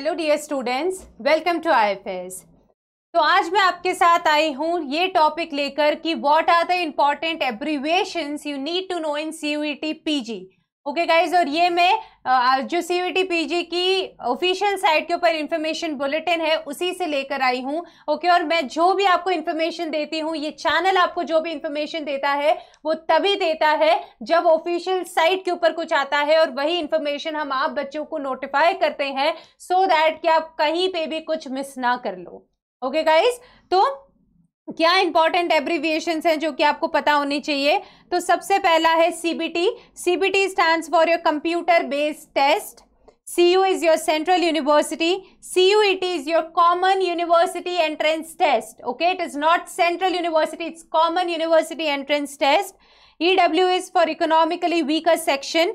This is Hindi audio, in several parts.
Hello dear students welcome to IFS तो आज मैं आपके साथ आई हूँ ये टॉपिक लेकर कि what are the important abbreviations you need to know in C U T P G okay guys और ये मैं जो सी यू पीजी की ऑफिशियल साइट के ऊपर इन्फॉर्मेशन बुलेटिन है उसी से लेकर आई हूँ ओके okay, और मैं जो भी आपको इन्फॉर्मेशन देती हूँ ये चैनल आपको जो भी इन्फॉर्मेशन देता है वो तभी देता है जब ऑफिशियल साइट के ऊपर कुछ आता है और वही इन्फॉर्मेशन हम आप बच्चों को नोटिफाई करते हैं सो so दैट कि आप कहीं पर भी कुछ मिस ना कर लो ओके okay गाइज तो क्या इंपॉर्टेंट एब्रीविएशन हैं जो कि आपको पता होनी चाहिए तो सबसे पहला है CBT CBT stand for your computer based test C U is your central university C U it is your common university entrance test okay it is not central university it's common university entrance test E W is for economically weaker section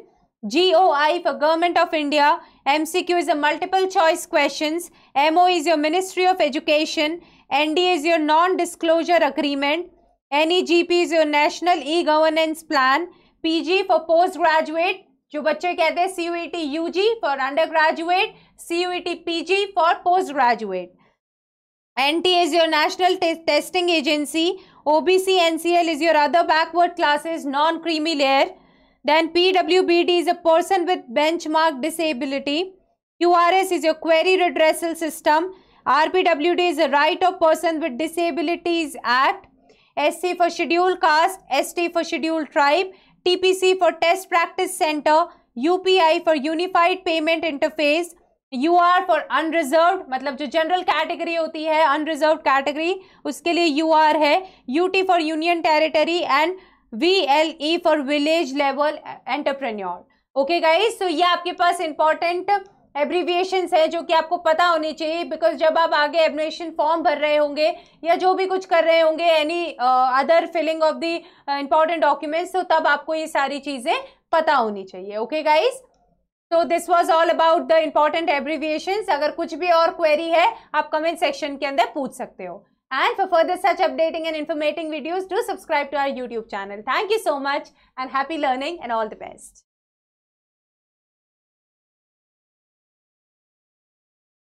GOI for Government of India, MCQ is a multiple choice questions, MO is your Ministry of Education, N D is your non-disclosure agreement, NEGP is your National E-Governance Plan, PG for postgraduate, जो बच्चे कहते हैं C U E T for Postgraduate. N T is your National Testing Agency, P G for post graduate N T is your national Then PWBD is a person with benchmark disability. QRS is your query redressal system. RPWD is a right of person with disabilities act. SC for scheduled caste, ST for scheduled tribe, TPC for test practice center, UPI for unified payment interface, UR for unreserved मतलब जो general category होती है unreserved category उसके लिए UR है UT for union territory and V L E for village level entrepreneur okay guys तो ये आपके पास इंपॉर्टेंट एब्रीविएशन है जो कि आपको पता होनी चाहिए बिकॉज जब आप आगे एब्रेशन फॉर्म भर रहे होंगे या जो भी कुछ कर रहे होंगे any other filling of the important documents तो तब आपको ये सारी चीज़ें पता होनी चाहिए ओके गाइज तो this was all about the important abbreviations अगर कुछ भी और क्वेरी है आप कमेंट सेक्शन के अंदर पूछ सकते हो And for further such updating and informating videos, do subscribe to our YouTube channel. Thank you so much and happy learning and all the best.